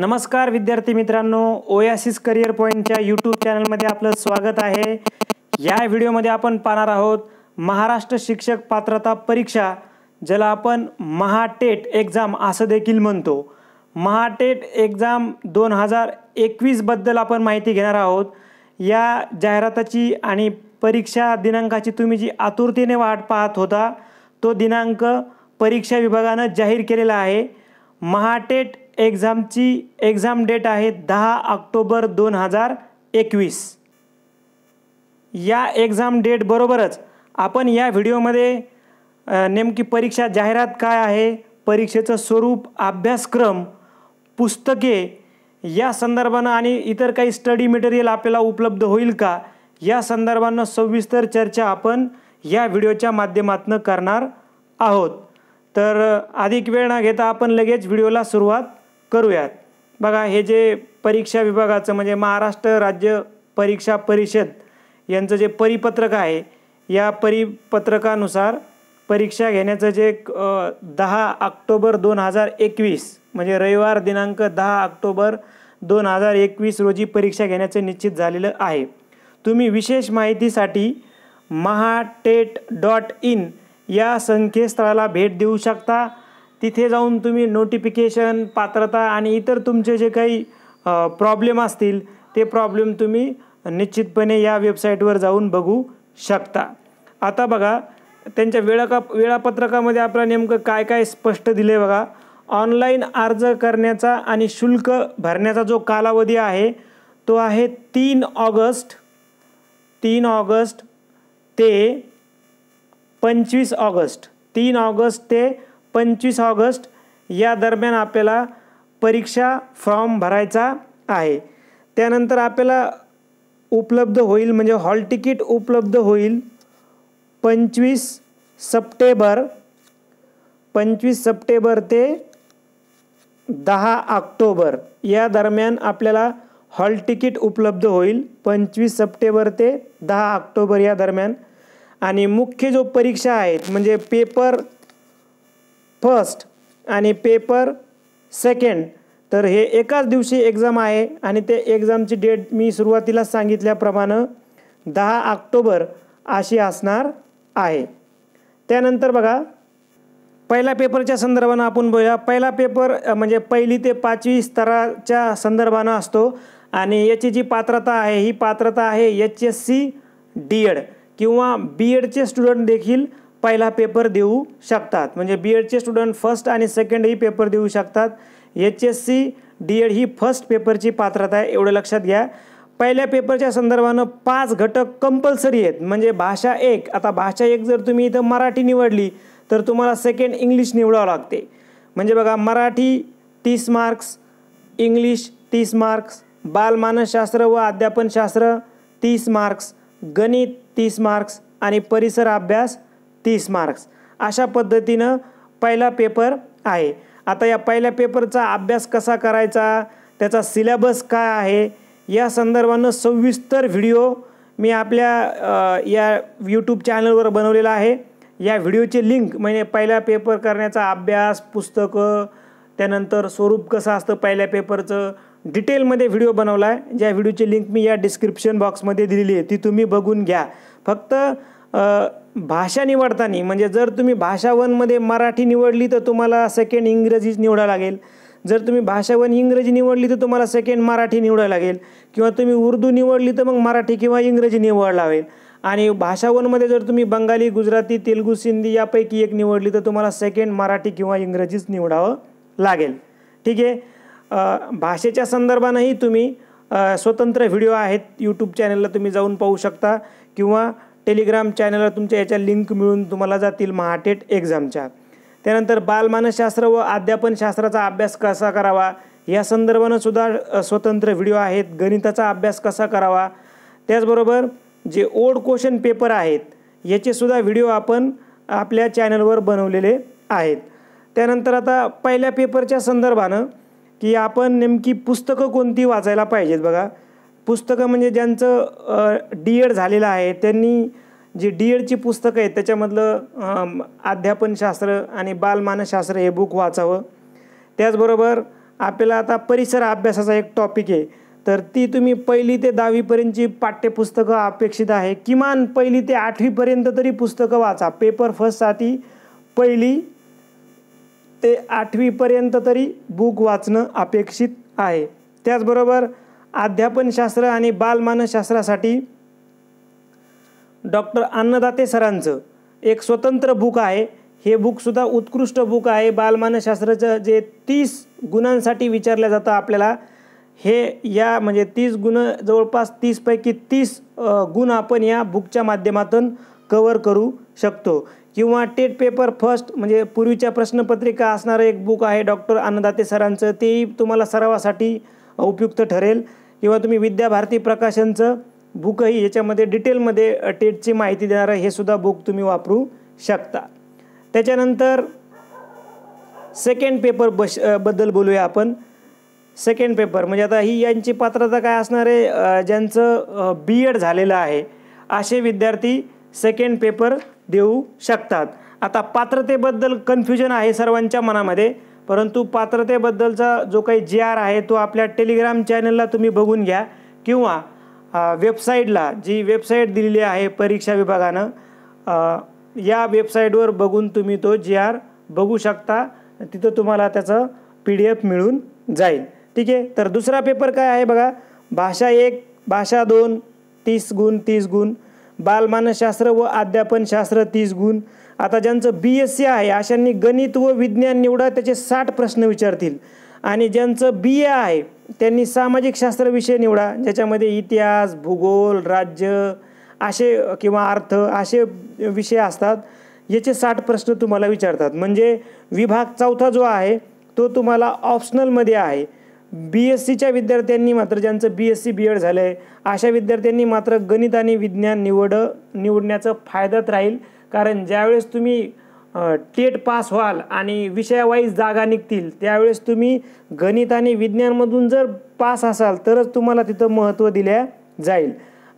नमस्कार विद्यार्थी मित्रांनो ओयासिस करिअर पॉईंटच्या यूट्यूब चॅनलमध्ये आपलं स्वागत आहे या व्हिडिओमध्ये आपण पाहणार आहोत महाराष्ट्र शिक्षक पात्रता परीक्षा ज्याला आपण महाटेट एक्झाम असं देखील म्हणतो महाटेट एक्झाम दोन हजार एकवीसबद्दल आपण माहिती घेणार आहोत या जाहिराताची आणि परीक्षा दिनांकाची तुम्ही जी आतुरतेने वाट पाहत होता तो दिनांक परीक्षा विभागानं जाहीर केलेला आहे महाटेट एक्झामची एक्झाम डेट आहे दहा ऑक्टोबर दोन हजार एकवीस या एक्झाम डेट बरोबरच आपण या व्हिडिओमध्ये नेमकी परीक्षा जाहिरात काय आहे परीक्षेचं स्वरूप अभ्यासक्रम पुस्तके या संदर्भानं आणि इतर काही स्टडी मटेरियल आपल्याला उपलब्ध होईल का या संदर्भानं सविस्तर चर्चा आपण या व्हिडिओच्या माध्यमातून करणार आहोत तर अधिक वेळ न घेता आपण लगेच व्हिडिओला सुरुवात करूयात बघा हे जे परीक्षा विभागाचं म्हणजे महाराष्ट्र राज्य परीक्षा परिषद यांचं जे परिपत्रक आहे या परिपत्रकानुसार परीक्षा घेण्याचं जे दहा ऑक्टोबर दोन हजार एकवीस म्हणजे रविवार दिनांक दहा ऑक्टोबर दोन हजार एकवीस रोजी परीक्षा घेण्याचं निश्चित झालेलं आहे तुम्ही विशेष माहितीसाठी महाटेट डॉट इन या संकेतस्थळाला भेट देऊ शकता तिथे जाऊन तुम्ही नोटिफिकेशन पात्रता आणि इतर तुमचे जे काही प्रॉब्लेम असतील ते प्रॉब्लेम तुम्ही निश्चितपणे या वेबसाईटवर जाऊन बघू शकता आता बघा त्यांच्या वेळाका वेळापत्रकामध्ये आपल्याला नेमकं काय काय स्पष्ट दिले बघा ऑनलाईन अर्ज करण्याचा आणि शुल्क भरण्याचा जो कालावधी आहे तो आहे तीन ऑगस्ट तीन ऑगस्ट ते पंचवीस ऑगस्ट तीन ऑगस्ट ते पंचवीस ऑगस्ट या दरम्यान आपल्याला परीक्षा फॉर्म भरायचा आहे त्यानंतर आपल्याला उपलब्ध होईल म्हणजे हॉल तिकीट उपलब्ध होईल पंचवीस सप्टेंबर पंचवीस सप्टेंबर ते दहा ऑक्टोबर या दरम्यान आपल्याला हॉल तिकीट उपलब्ध होईल पंचवीस सप्टेंबर ते दहा ऑक्टोबर या दरम्यान आणि मुख्य जो परीक्षा आहेत म्हणजे पेपर फर्स्ट आणि पेपर सेकंड तर हे एकाच दिवशी एक्झाम आहे आणि ते एक्झामची डेट मी सुरुवातीला सांगितल्याप्रमाणे दहा ऑक्टोबर अशी असणार आहे त्यानंतर बघा पहिला पेपरच्या संदर्भानं आपण बोलूया पहिला पेपर म्हणजे पहिली ते पाचवी स्तराच्या संदर्भानं असतो आणि याची जी पात्रता आहे ही पात्रता आहे H S C D Ed किंवा बी एडचे स्टुडंट देखील पहिला पेपर देऊ शकतात म्हणजे बी एडचे स्टुडंट फर्स्ट आणि सेकंडही पेपर देऊ शकतात H S C D Ed ही फर्स्ट पेपरची पात्रता आहे एवढं लक्षात घ्या पहिल्या पेपरच्या संदर्भानं पाच घटक कंपल्सरी आहेत म्हणजे भाषा एक आता भाषा एक जर तुम्ही इथं मराठी निवडली तर तुम्हाला सेकंड इंग्लिश निवडावं लागते म्हणजे बघा मराठी तीस मार्क्स इंग्लिश तीस मार्क्स बालमानसशास्त्र व अध्यापनशास्त्र तीस मार्क्स गणित तीस मार्क्स आणि परिसर अभ्यास तीस मार्क्स अशा पद्धतीनं पहिला पेपर आहे आता या पहिल्या पेपरचा अभ्यास कसा करायचा त्याचा सिलेबस काय आहे या संदर्भानं सविस्तर व्हिडिओ मी आपल्या या यूट्यूब चॅनलवर बनवलेला आहे या व्हिडिओचे लिंक म्हणजे पहिला पेपर करण्याचा अभ्यास पुस्तकं त्यानंतर स्वरूप कसं असतं पहिल्या पेपरचं डिटेलमध्ये व्हिडिओ बनवला आहे ज्या व्हिडिओची लिंक मी या डिस्क्रिप्शन बॉक्समध्ये दिलेली आहे ती तुम्ही बघून घ्या फक्त भाषा निवडताना म्हणजे जर तुम्ही भाषा वनमध्ये मराठी निवडली तर तुम्हाला सेकंड इंग्रजीच निवडा लागेल जर तुम्ही भाषा वन इंग्रजी निवडली तर तुम्हाला सेकंड मराठी निवडा लागेल किंवा तुम्ही उर्दू निवडली तर मग मराठी किंवा इंग्रजी निवड लावेल आणि भाषा वनमध्ये जर तुम्ही बंगाली गुजराती तेलगू सिंधी यापैकी एक निवडली तर तुम्हाला सेकंड मराठी किंवा इंग्रजीच निवडावं लागेल ठीक आहे भाषेच्या संदर्भानंही तुम्ही स्वतंत्र व्हिडिओ आहेत यूट्यूब चॅनलला तुम्ही जाऊन पाहू शकता किंवा टेलिग्राम चॅनलवर तुमच्या याच्या लिंक मिळून तुम्हाला जातील महाटेट एक्झामच्या त्यानंतर बालमानसशास्त्र व अध्यापनशास्त्राचा अभ्यास कसा करावा या संदर्भानं सुद्धा स्वतंत्र व्हिडिओ आहेत गणिताचा अभ्यास कसा करावा त्याचबरोबर जे ओल्ड क्वेश्चन पेपर आहेत याचेसुद्धा व्हिडिओ आपण आपल्या चॅनलवर बनवलेले आहेत त्यानंतर आता पहिल्या पेपरच्या संदर्भानं की आपण नेमकी पुस्तकं कोणती वाचायला पाहिजेत बघा पुस्तकं म्हणजे ज्यांचं डी एड झालेलं आहे त्यांनी जी डी एडची पुस्तकं आहेत त्याच्यामधलं अध्यापनशास्त्र आणि बालमानसशास्त्र हे बुक वाचावं त्याचबरोबर आपल्याला आता परिसर अभ्यासाचा एक टॉपिक आहे तर ती तुम्ही पहिली ते दहावीपर्यंतची पाठ्यपुस्तकं अपेक्षित आहे किमान पहिली ते आठवीपर्यंत तरी पुस्तकं वाचा पेपर फर्स्टसाठी पहिली ते आठवीपर्यंत तरी बुक वाचणं अपेक्षित आहे त्याचबरोबर अध्यापनशास्त्र आणि बालमानसशास्त्रासाठी डॉक्टर अन्नदाते सरांचं एक स्वतंत्र बुक आहे हे बुकसुद्धा उत्कृष्ट बुक आहे बालमानसशास्त्राचं जे तीस गुणांसाठी विचारलं जातं आपल्याला हे या म्हणजे तीस गुण जवळपास तीसपैकी तीस गुण आपण या बुकच्या माध्यमातून कवर करू शकतो किंवा टेट पेपर फर्स्ट म्हणजे पूर्वीच्या प्रश्नपत्रिका असणारं एक बुक आहे डॉक्टर अन्नदाते सरांचं तेही तुम्हाला सरावासाठी उपयुक्त ठरेल किंवा तुम्ही विद्याभारती प्रकाशनचं बुकही याच्यामध्ये डिटेलमध्ये टेटची माहिती देणारं हे सुद्धा बुक तुम्ही वापरू शकता त्याच्यानंतर सेकंड पेपर बश बद्दल बोलूया आपण सेकंड पेपर म्हणजे आता ही यांची पात्रता काय असणार आहे ज्यांचं बी एड झालेलं आहे असे विद्यार्थी सेकंड पेपर देऊ शकतात आता पात्रतेबद्दल कन्फ्युजन आहे सर्वांच्या मनामध्ये परंतु पात्रतेबद्दलचा जो काही जे आर आहे तो आपल्या टेलिग्राम चॅनलला तुम्ही बघून घ्या किंवा वेबसाईटला जी वेबसाईट दिलेली आहे परीक्षा विभागानं या वेबसाईटवर बघून तुम्ही तो जी आर बघू शकता तिथं तुम्हाला त्याचं पी डी एफ मिळून जाईल ठीक आहे तर दुसरा पेपर काय आहे बघा भाषा एक भाषा दोन तीस गुण तीस गुण बालमानसशास्त्र व अध्यापनशास्त्र तीस गुण आता ज्यांचं बी एस सी आहे अशांनी गणित व विज्ञान निवडा त्याचे साठ प्रश्न विचारतील आणि ज्यांचं बी ए आहे त्यांनी सामाजिक शास्त्र विषय निवडा ज्याच्यामध्ये इतिहास भूगोल राज्य असे किंवा अर्थ असे विषय असतात याचे साठ प्रश्न तुम्हाला विचारतात म्हणजे विभाग चौथा जो आहे तो तुम्हाला ऑप्शनलमध्ये आहे बी एस सीच्या विद्यार्थ्यांनी मात्र ज्यांचं B S C B Ed झालं आहे अशा विद्यार्थ्यांनी मात्र गणित आणि विज्ञान निवड निवडण्याचं फायद्यात राहील कारण ज्यावेळेस तुम्ही टेट पास व्हाल आणि विषयावाईज जागा निघतील त्यावेळेस तुम्ही गणित आणि विज्ञानमधून जर पास असाल तरच तुम्हाला तिथं महत्त्व दिल्या जाईल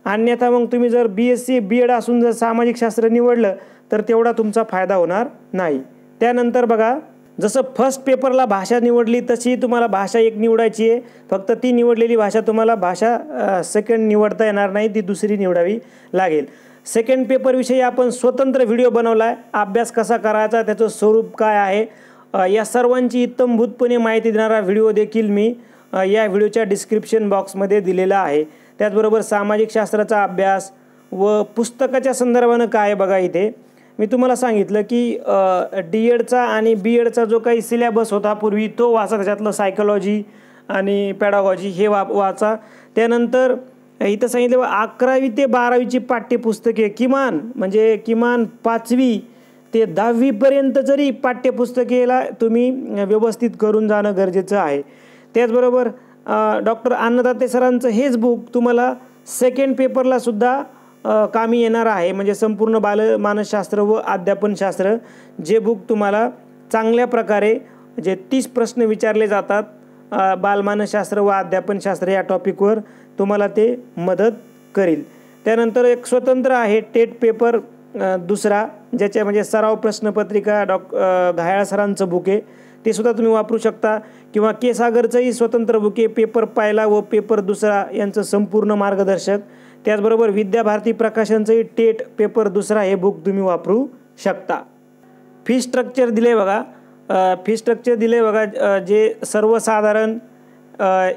अन्यथा मग तुम्ही जर B S C B Ed असून जर सामाजिक शास्त्र निवडलं तर तेवढा तुमचा फायदा होणार नाही त्यानंतर बघा जसं फर्स्ट पेपरला भाषा निवडली तशी तुम्हाला भाषा एक निवडायची आहे फक्त ती निवडलेली भाषा तुम्हाला भाषा सेकंड निवडता येणार नाही ती दुसरी निवडावी लागेल सेकंड पेपरविषयी आपण स्वतंत्र व्हिडिओ बनवला आहे अभ्यास कसा करायचा त्याचं स्वरूप काय आहे या सर्वांची इत्तमभूतपणे माहिती देणारा व्हिडिओ देखील मी या व्हिडिओच्या डिस्क्रिप्शन बॉक्समध्ये दिलेला आहे त्याचबरोबर सामाजिक शास्त्राचा अभ्यास व पुस्तकाच्या संदर्भानं काय बघा इथे मी तुम्हाला सांगितलं की डी एडचा आणि बी एडचा जो काही सिलेबस होता पूर्वी तो वाचा त्याच्यातलं सायकोलॉजी आणि पॅडॉगॉजी हे वा वाचा त्यानंतर इथं सांगितलं अकरावी ते बारावीची पाठ्यपुस्तके किमान म्हणजे किमान पाचवी ते दहावीपर्यंत जरी पाठ्यपुस्तकेला तुम्ही व्यवस्थित करून जाणं गरजेचं आहे त्याचबरोबर डॉक्टर अन्नदाते सरांचं हेच बुक तुम्हाला सेकंड पेपरलासुद्धा कामी येणार आहे म्हणजे संपूर्ण बालमानसशास्त्र व अध्यापनशास्त्र जे बुक तुम्हाला चांगल्या प्रकारे जे तीस प्रश्न विचारले जातात बालमानसशास्त्र व अध्यापनशास्त्र या टॉपिकवर तुम्हाला ते मदत करेल त्यानंतर एक स्वतंत्र आहे टेट पेपर दुसरा ज्याच्या म्हणजे सराव प्रश्नपत्रिका डॉक घायाळ सरांचं बुक आहे ते सुद्धा तुम्ही वापरू शकता किंवा के सागरचंही स्वतंत्र बुके पेपर पहिला व पेपर दुसरा यांचं संपूर्ण मार्गदर्शक त्याचबरोबर विद्याभारती प्रकाशनचंही टेट पेपर दुसरा हे बुक तुम्ही वापरू शकता फी स्ट्रक्चर दिले बघा फी स्ट्रक्चर दिले बघा जे सर्वसाधारण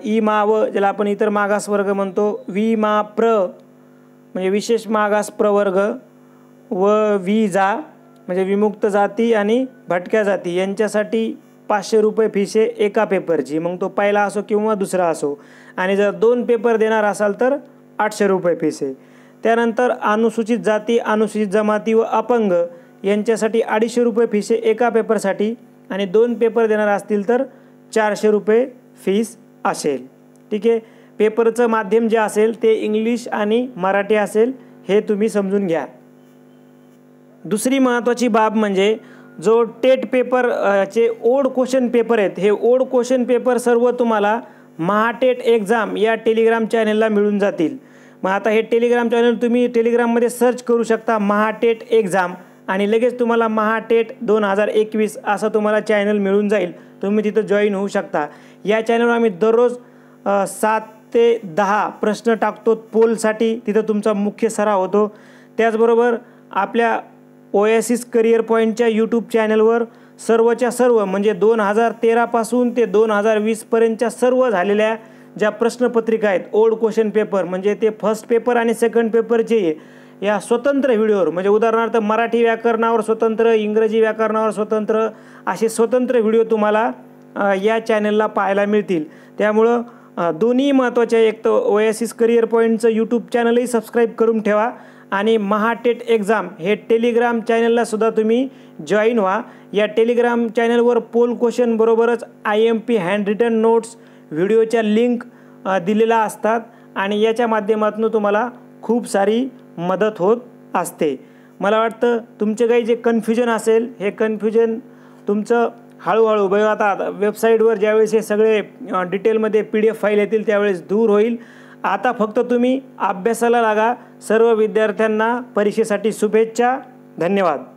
ई मा व ज्याला आपण इतर मागास वर्ग म्हणतो वी मा प्र म्हणजे विशेष मागास प्रवर्ग व वि जा म्हणजे विमुक्त जाती आणि भटक्या जाती यांच्यासाठी पाचशे रुपये फीस आहे एका पेपरची मग तो पहिला असो किंवा दुसरा असो आणि जर दोन पेपर देणार असाल तर आठशे रुपये फीस आहे त्यानंतर अनुसूचित जाती अनुसूचित जमाती व अपंग यांच्यासाठी अडीचशे रुपये फीस आहे एका पेपरसाठी आणि दोन पेपर देणार असतील तर चारशे रुपये फीस असेल ठीक आहे पेपरचं माध्यम जे असेल ते इंग्लिश आणि मराठी असेल हे तुम्ही समजून घ्या दुसरी महत्त्वाची बाब म्हणजे जो टेट पेपर चे ओड क्वेश्चन पेपर आहेत हे ओड क्वेश्चन पेपर सर्व तुम्हाला महाटेट एक्झाम या टेलिग्राम चॅनेलला मिळून जातील मग आता हे टेलिग्राम चॅनल तुम्ही टेलिग्राममध्ये सर्च करू शकता महाटेट एक्झाम आणि लगेच तुम्हाला महाटेट दोन हजार एकवीस असं तुम्हाला चॅनल मिळून जाईल तुम्ही तिथं जॉईन होऊ शकता या चॅनलवर आम्ही दररोज सात ते दहा प्रश्न टाकतो पोलसाठी तिथं तुमचा मुख्य सराव होतो त्याचबरोबर आपल्या ओएसिस करिअर पॉईंटच्या यूट्यूब चॅनलवर सर्वच्या सर्व म्हणजे दोन हजार तेरापासून ते दोन हजार वीसपर्यंतच्या सर्व झालेल्या ज्या प्रश्नपत्रिका आहेत ओल्ड क्वेश्चन पेपर म्हणजे ते फर्स्ट पेपर आणि सेकंड पेपरचे या स्वतंत्र व्हिडिओवर म्हणजे उदाहरणार्थ मराठी व्याकरणावर स्वतंत्र इंग्रजी व्याकरणावर स्वतंत्र असे स्वतंत्र व्हिडिओ तुम्हाला या चॅनलला पाहायला मिळतील त्यामुळं दोन्ही महत्त्वाचे एक तर ओएसिस करिअर पॉईंटचं यूट्यूब चॅनलही सबस्क्राईब करून ठेवा आणि महाटेट एक्झाम हे टेलिग्राम चॅनलला सुद्धा तुम्ही जॉईन व्हा या टेलिग्राम चॅनलवर पोल क्वेश्चन बरोबरच I M P hand notes व्हिडिओच्या लिंक दिलेल्या असतात आणि याच्या माध्यमातून तुम्हाला खूप सारी मदत होत असते मला वाटतं तुमचे काही जे कन्फ्युजन असेल हे कन्फ्युजन तुमचं हळूहळू बघ आता वेबसाईटवर ज्यावेळेस हे सगळे डिटेलमध्ये पी डी एफ फाईल येतील त्यावेळेस दूर होईल आता फक्त तुम्ही अभ्यासाला लागा सर्व विद्यार्थ्यांना परीक्षेसाठी शुभेच्छा धन्यवाद